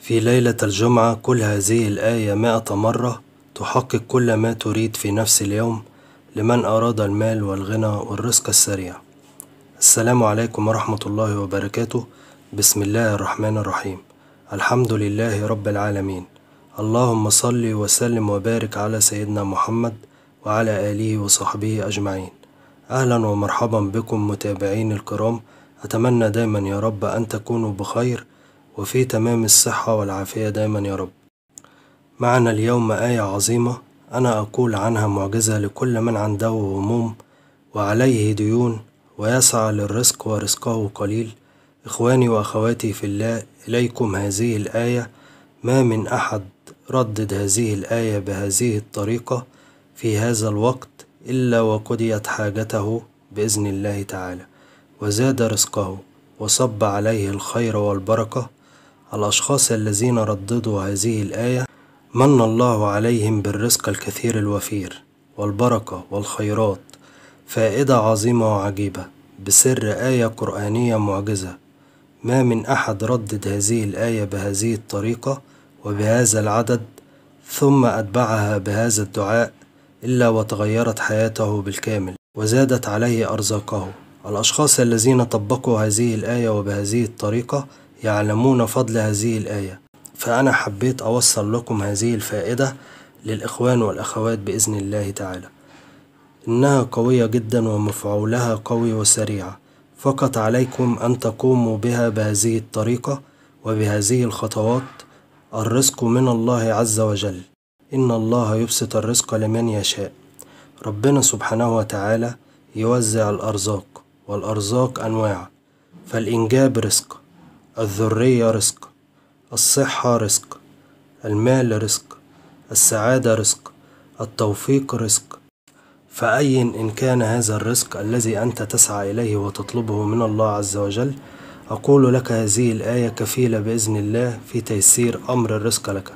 في ليلة الجمعة قل هذه الآية مائة مرة تحقق كل ما تريد في نفس اليوم لمن أراد المال والغنى والرزق السريع السلام عليكم ورحمة الله وبركاته بسم الله الرحمن الرحيم الحمد لله رب العالمين اللهم صل وسلم وبارك على سيدنا محمد وعلى آله وصحبه أجمعين أهلا ومرحبا بكم متابعين الكرام أتمنى دايما يا رب أن تكونوا بخير وفي تمام الصحة والعافية دايما يا رب معنا اليوم آية عظيمة أنا أقول عنها معجزة لكل من عنده هموم وعليه ديون ويسعى للرزق ورزقه قليل إخواني وأخواتي في الله إليكم هذه الآية ما من أحد ردد هذه الآية بهذه الطريقة في هذا الوقت إلا وقضيت حاجته بإذن الله تعالى وزاد رزقه وصب عليه الخير والبركة الأشخاص الذين رددوا هذه الآية من الله عليهم بالرزق الكثير الوفير والبركة والخيرات فائدة عظيمة وعجيبة بسر آية قرآنية معجزة ما من أحد ردد هذه الآية بهذه الطريقة وبهذا العدد ثم أتبعها بهذا الدعاء إلا وتغيرت حياته بالكامل وزادت عليه أرزاقه الأشخاص الذين طبقوا هذه الآية وبهذه الطريقة يعلمون فضل هذه الآية فأنا حبيت أوصل لكم هذه الفائدة للإخوان والأخوات بإذن الله تعالى إنها قوية جدا ومفعولها قوي وسريعة فقط عليكم أن تقوموا بها بهذه الطريقة وبهذه الخطوات الرزق من الله عز وجل إن الله يبسط الرزق لمن يشاء ربنا سبحانه وتعالى يوزع الأرزاق والأرزاق أنواع فالإنجاب رزق الذرية رزق الصحة رزق المال رزق السعادة رزق التوفيق رزق فأي إن كان هذا الرزق الذي أنت تسعى إليه وتطلبه من الله عز وجل أقول لك هذه الآية كفيلة بإذن الله في تيسير أمر الرزق لك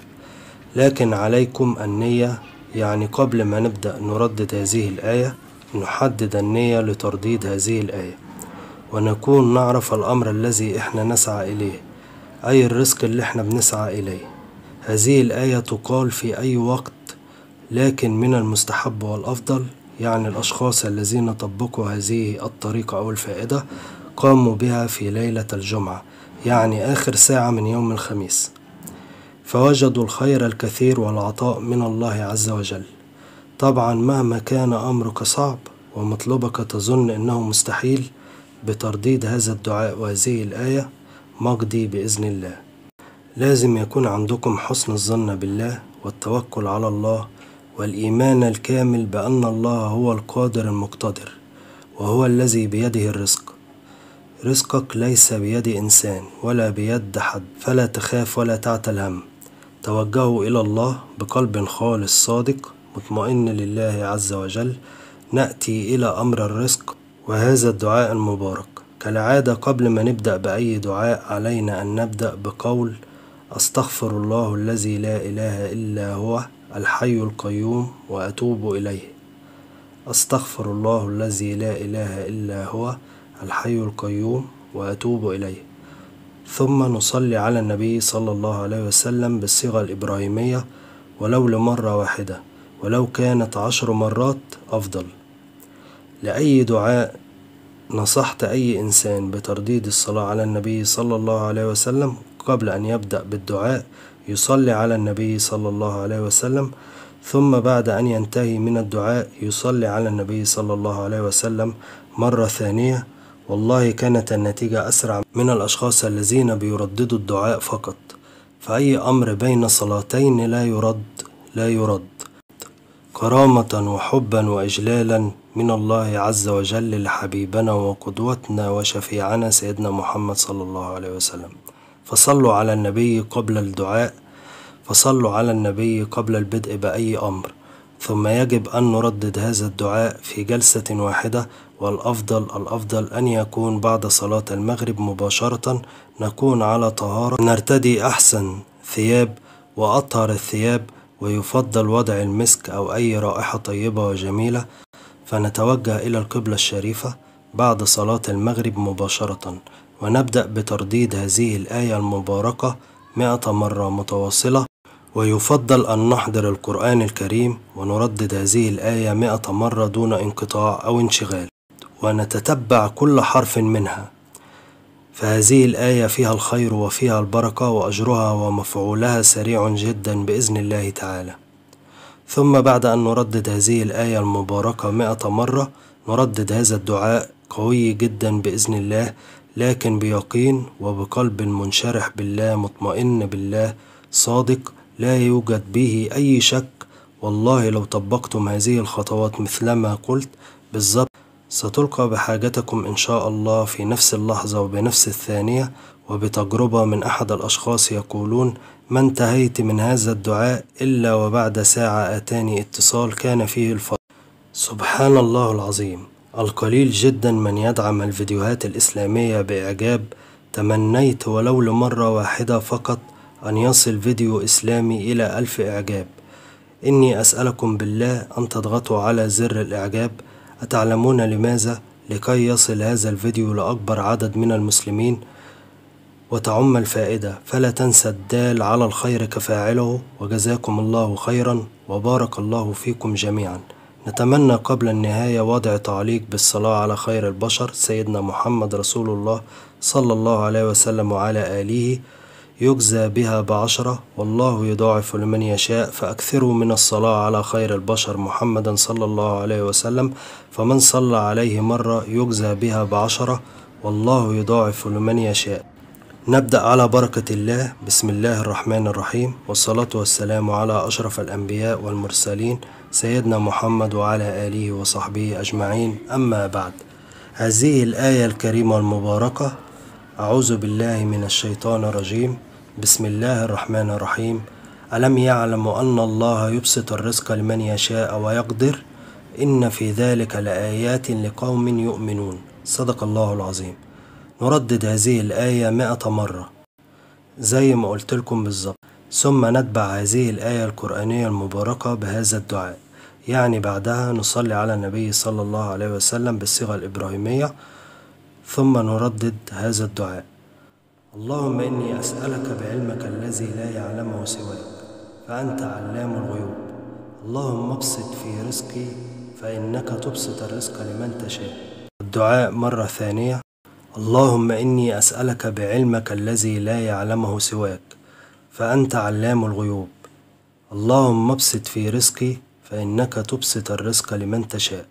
لكن عليكم النية يعني قبل ما نبدأ نردد هذه الآية نحدد النية لترديد هذه الآية ونكون نعرف الأمر الذي إحنا نسعى إليه أي الرزق اللي إحنا بنسعى إليه هذه الآية تقال في أي وقت لكن من المستحب والأفضل يعني الأشخاص الذين طبقوا هذه الطريقة أو الفائدة قاموا بها في ليلة الجمعة يعني آخر ساعة من يوم الخميس فوجدوا الخير الكثير والعطاء من الله عز وجل طبعا مهما كان أمرك صعب ومطلبك تظن أنه مستحيل بترديد هذا الدعاء وهذه الآية مجدي بإذن الله لازم يكون عندكم حسن الظن بالله والتوكل على الله والإيمان الكامل بأن الله هو القادر المقتدر وهو الذي بيده الرزق رزقك ليس بيد إنسان ولا بيد حد فلا تخاف ولا تعتل هم توجهوا إلى الله بقلب خالص صادق مطمئن لله عز وجل نأتي إلى أمر الرزق وهذا الدعاء المبارك كالعادة قبل ما نبدأ بأي دعاء علينا أن نبدأ بقول أستغفر الله الذي لا إله إلا هو الحي القيوم وأتوب إليه أستغفر الله الذي لا إله إلا هو الحي القيوم وأتوب إليه ثم نصلي على النبي صلى الله عليه وسلم بالصيغة الإبراهيمية ولو لمرة واحدة ولو كانت عشر مرات أفضل لأي دعاء نصحت أي إنسان بترديد الصلاة على النبي صلى الله عليه وسلم قبل أن يبدأ بالدعاء يصلي على النبي صلى الله عليه وسلم ثم بعد أن ينتهي من الدعاء يصلي على النبي صلى الله عليه وسلم مرة ثانية والله كانت النتيجة أسرع من الأشخاص الذين بيرددوا الدعاء فقط فأي أمر بين صلاتين لا يرد لا يرد كرامة وحبا وإجلالا من الله عز وجل لحبيبنا وقدوتنا وشفيعنا سيدنا محمد صلى الله عليه وسلم فصلوا على النبي قبل الدعاء فصلوا على النبي قبل البدء بأي أمر ثم يجب أن نردد هذا الدعاء في جلسة واحدة والأفضل الأفضل أن يكون بعد صلاة المغرب مباشرة نكون على طهارة نرتدي أحسن ثياب وأطهر الثياب ويفضل وضع المسك أو أي رائحة طيبة وجميلة فنتوجه إلى القبلة الشريفة بعد صلاة المغرب مباشرة ونبدأ بترديد هذه الآية المباركة مئة مرة متواصلة ويفضل أن نحضر القرآن الكريم ونردد هذه الآية مئة مرة دون انقطاع أو انشغال ونتتبع كل حرف منها فهذه الآية فيها الخير وفيها البركة وأجرها ومفعولها سريع جدا بإذن الله تعالى ثم بعد أن نردد هذه الآية المباركة مئة مرة نردد هذا الدعاء قوي جدا بإذن الله لكن بيقين وبقلب منشرح بالله مطمئن بالله صادق لا يوجد به أي شك والله لو طبقتم هذه الخطوات مثلما قلت بالظبط ستلقى بحاجتكم إن شاء الله في نفس اللحظة وبنفس الثانية وبتجربة من أحد الأشخاص يقولون ما انتهيت من هذا الدعاء إلا وبعد ساعة أتاني اتصال كان فيه الفضل سبحان الله العظيم القليل جدا من يدعم الفيديوهات الإسلامية بإعجاب تمنيت ولو لمرة واحدة فقط أن يصل فيديو إسلامي إلى ألف إعجاب إني أسألكم بالله أن تضغطوا على زر الإعجاب أتعلمون لماذا؟ لكي يصل هذا الفيديو لأكبر عدد من المسلمين وتعم الفائدة فلا تنسى الدال على الخير كفاعله وجزاكم الله خيرا وبارك الله فيكم جميعا نتمنى قبل النهاية وضع تعليق بالصلاة على خير البشر سيدنا محمد رسول الله صلى الله عليه وسلم وعلى آله يجزى بها بعشرة والله يضاعف لمن يشاء فأكثروا من الصلاة على خير البشر محمدا صلى الله عليه وسلم فمن صلى عليه مرة يجزى بها بعشرة والله يضاعف لمن يشاء نبدأ على بركة الله بسم الله الرحمن الرحيم والصلاة والسلام على أشرف الأنبياء والمرسلين سيدنا محمد وعلى آله وصحبه أجمعين أما بعد هذه الآية الكريمة المباركة أعوذ بالله من الشيطان الرجيم بسم الله الرحمن الرحيم ألم يعلم أن الله يبسط الرزق لمن يشاء ويقدر إن في ذلك لآيات لقوم يؤمنون صدق الله العظيم نردد هذه الآية مئة مرة زي ما قلت لكم بالظبط ثم نتبع هذه الآية القرآنية المباركة بهذا الدعاء يعني بعدها نصلي على النبي صلى الله عليه وسلم بالصيغة الإبراهيمية ثم نردد هذا الدعاء اللهم إني أسألك بعلمك الذي لا يعلمه سواك فأنت علام الغيوب اللهم ابسط في رزقي فإنك تبسط الرزق لمن تشاء الدعاء مرة ثانية اللهم إني أسألك بعلمك الذي لا يعلمه سواك فأنت علام الغيوب اللهم ابسط في رزقي فإنك تبسط الرزق لمن تشاء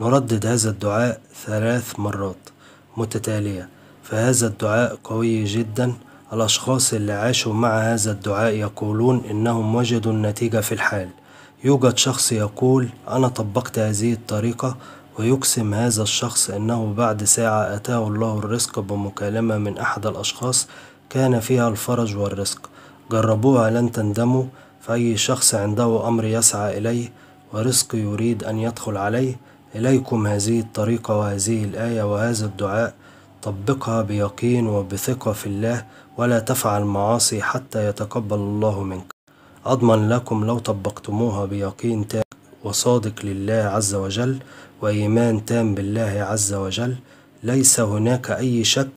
نردد هذا الدعاء ثلاث مرات متتالية فهذا الدعاء قوي جدا الأشخاص اللي عاشوا مع هذا الدعاء يقولون إنهم وجدوا النتيجة في الحال يوجد شخص يقول أنا طبقت هذه الطريقة ويقسم هذا الشخص أنه بعد ساعة أتاه الله الرزق بمكالمة من أحد الأشخاص كان فيها الفرج والرزق جربوها لن تندموا فأي شخص عنده أمر يسعى إليه ورزق يريد أن يدخل عليه إليكم هذه الطريقة وهذه الآية وهذا الدعاء طبقها بيقين وبثقة في الله ولا تفعل معاصي حتى يتقبل الله منك أضمن لكم لو طبقتموها بيقين تام وصادق لله عز وجل وإيمان تام بالله عز وجل ليس هناك أي شك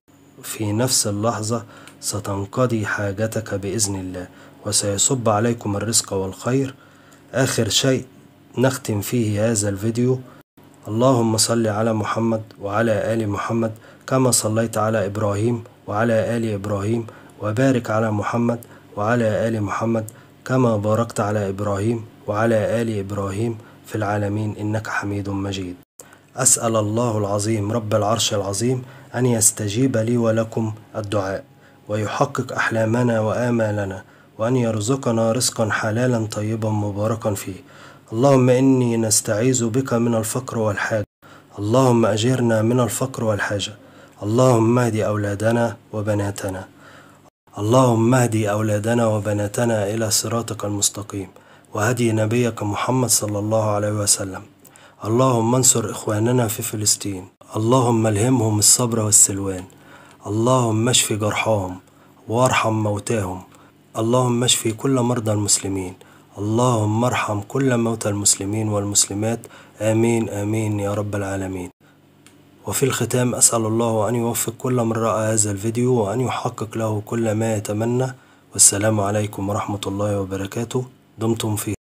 في نفس اللحظة ستنقضي حاجتك بإذن الله وسيصب عليكم الرزق والخير آخر شيء نختم فيه هذا الفيديو اللهم صل على محمد وعلى آل محمد كما صليت على إبراهيم وعلى آل إبراهيم وبارك على محمد وعلى آل محمد كما باركت على إبراهيم وعلى آل إبراهيم في العالمين إنك حميد مجيد أسأل الله العظيم رب العرش العظيم أن يستجيب لي ولكم الدعاء ويحقق أحلامنا وآمالنا وأن يرزقنا رزقا حلالا طيبا مباركا فيه اللهم إني نستعيذ بك من الفقر والحاجة اللهم أجرنا من الفقر والحاجة اللهم اهد أولادنا وبناتنا اللهم اهد أولادنا وبناتنا إلى صراطك المستقيم وهدي نبيك محمد صلى الله عليه وسلم اللهم انصر إخواننا في فلسطين اللهم الهمهم الصبر والسلوان اللهم اشف جرحاهم وارحم موتاهم اللهم اشف كل مرضى المسلمين اللهم ارحم كل موتى المسلمين والمسلمات آمين آمين يا رب العالمين وفي الختام أسأل الله أن يوفق كل من رأى هذا الفيديو وأن يحقق له كل ما يتمنى والسلام عليكم ورحمة الله وبركاته دمتم في